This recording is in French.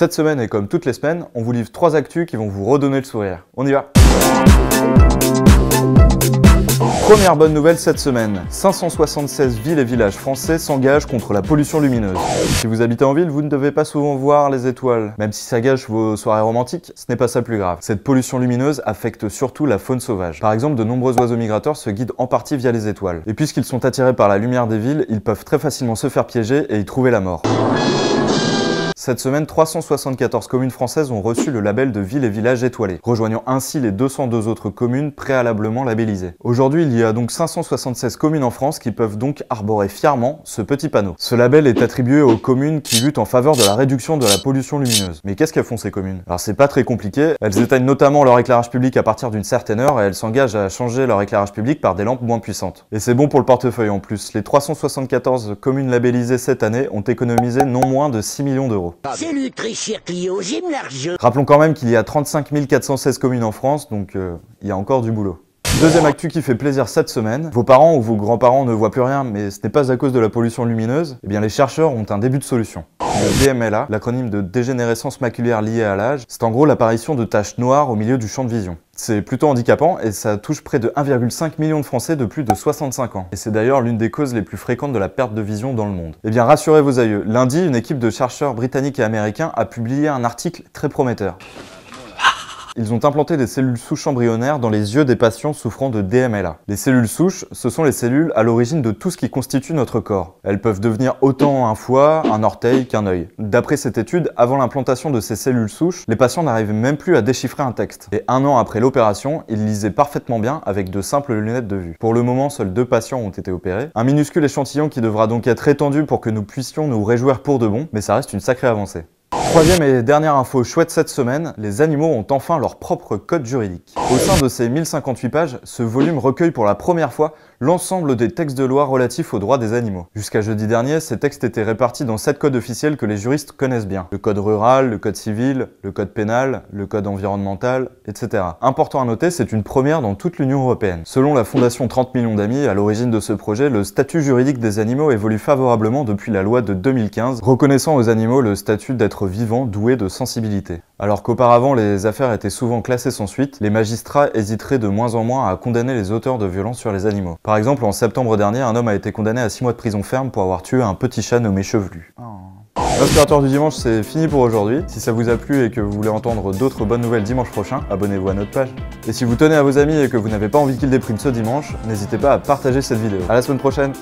Cette semaine et comme toutes les semaines, on vous livre trois actus qui vont vous redonner le sourire. On y va Première bonne nouvelle cette semaine, 576 villes et villages français s'engagent contre la pollution lumineuse. Si vous habitez en ville, vous ne devez pas souvent voir les étoiles. Même si ça gâche vos soirées romantiques, ce n'est pas ça plus grave. Cette pollution lumineuse affecte surtout la faune sauvage. Par exemple, de nombreux oiseaux migrateurs se guident en partie via les étoiles. Et puisqu'ils sont attirés par la lumière des villes, ils peuvent très facilement se faire piéger et y trouver la mort. Cette semaine, 374 communes françaises ont reçu le label de ville et village étoilé, rejoignant ainsi les 202 autres communes préalablement labellisées. Aujourd'hui, il y a donc 576 communes en France qui peuvent donc arborer fièrement ce petit panneau. Ce label est attribué aux communes qui luttent en faveur de la réduction de la pollution lumineuse. Mais qu'est-ce qu'elles font ces communes Alors c'est pas très compliqué, elles éteignent notamment leur éclairage public à partir d'une certaine heure et elles s'engagent à changer leur éclairage public par des lampes moins puissantes. Et c'est bon pour le portefeuille en plus, les 374 communes labellisées cette année ont économisé non moins de 6 millions d'euros. C'est j'aime l'argent. Rappelons quand même qu'il y a 35 416 communes en France, donc euh, il y a encore du boulot. Deuxième actu qui fait plaisir cette semaine, vos parents ou vos grands-parents ne voient plus rien, mais ce n'est pas à cause de la pollution lumineuse, eh bien les chercheurs ont un début de solution. DMLA, l'acronyme de dégénérescence maculaire liée à l'âge, c'est en gros l'apparition de taches noires au milieu du champ de vision. C'est plutôt handicapant et ça touche près de 1,5 million de Français de plus de 65 ans. Et c'est d'ailleurs l'une des causes les plus fréquentes de la perte de vision dans le monde. Eh bien rassurez vos aïeux, lundi, une équipe de chercheurs britanniques et américains a publié un article très prometteur. Ils ont implanté des cellules souches embryonnaires dans les yeux des patients souffrant de DMLA. Les cellules souches, ce sont les cellules à l'origine de tout ce qui constitue notre corps. Elles peuvent devenir autant un foie, un orteil qu'un œil. D'après cette étude, avant l'implantation de ces cellules souches, les patients n'arrivaient même plus à déchiffrer un texte. Et un an après l'opération, ils lisaient parfaitement bien avec de simples lunettes de vue. Pour le moment, seuls deux patients ont été opérés. Un minuscule échantillon qui devra donc être étendu pour que nous puissions nous réjouir pour de bon, mais ça reste une sacrée avancée. Troisième et dernière info chouette cette semaine, les animaux ont enfin leur propre code juridique. Au sein de ces 1058 pages, ce volume recueille pour la première fois l'ensemble des textes de loi relatifs aux droits des animaux. Jusqu'à jeudi dernier, ces textes étaient répartis dans sept codes officiels que les juristes connaissent bien. Le code rural, le code civil, le code pénal, le code environnemental, etc. Important à noter, c'est une première dans toute l'Union européenne. Selon la Fondation 30 millions d'amis, à l'origine de ce projet, le statut juridique des animaux évolue favorablement depuis la loi de 2015, reconnaissant aux animaux le statut d'être vivants Doué de sensibilité. Alors qu'auparavant les affaires étaient souvent classées sans suite, les magistrats hésiteraient de moins en moins à condamner les auteurs de violences sur les animaux. Par exemple, en septembre dernier, un homme a été condamné à 6 mois de prison ferme pour avoir tué un petit chat nommé Chevelu. Oh. du dimanche, c'est fini pour aujourd'hui. Si ça vous a plu et que vous voulez entendre d'autres bonnes nouvelles dimanche prochain, abonnez-vous à notre page. Et si vous tenez à vos amis et que vous n'avez pas envie qu'ils dépriment ce dimanche, n'hésitez pas à partager cette vidéo. À la semaine prochaine